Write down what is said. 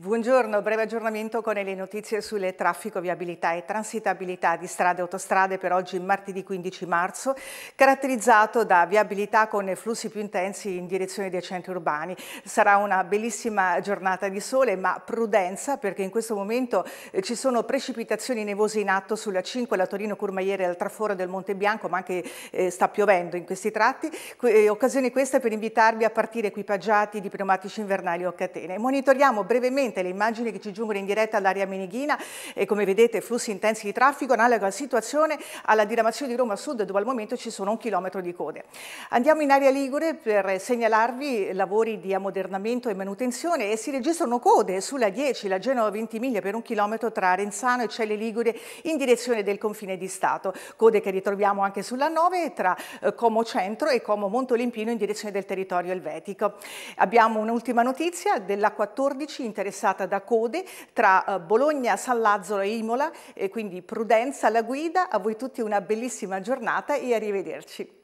Buongiorno, breve aggiornamento con le notizie sulle traffico, viabilità e transitabilità di strade e autostrade per oggi martedì 15 marzo, caratterizzato da viabilità con flussi più intensi in direzione dei centri urbani. Sarà una bellissima giornata di sole, ma prudenza perché in questo momento eh, ci sono precipitazioni nevose in atto sulla 5, la Torino Curmaiere e al traforo del Monte Bianco, ma anche eh, sta piovendo in questi tratti. Que eh, occasione questa per invitarvi a partire equipaggiati di pneumatici invernali o catene. Monitoriamo brevemente evidente le immagini che ci giungono in diretta all'area menighina e come vedete flussi intensi di traffico, analoga situazione alla diramazione di Roma Sud dove al momento ci sono un chilometro di code. Andiamo in area Ligure per segnalarvi lavori di ammodernamento e manutenzione e si registrano code sulla 10, la Genova 20 miglia per un chilometro tra Renzano e Celle Ligure in direzione del confine di Stato, code che ritroviamo anche sulla 9 tra eh, Como Centro e Como Montolimpino in direzione del territorio elvetico. Abbiamo un'ultima notizia della 14 interessante attraversata da code tra eh, Bologna, San Lazzaro e Imola, e quindi prudenza alla guida, a voi tutti una bellissima giornata e arrivederci.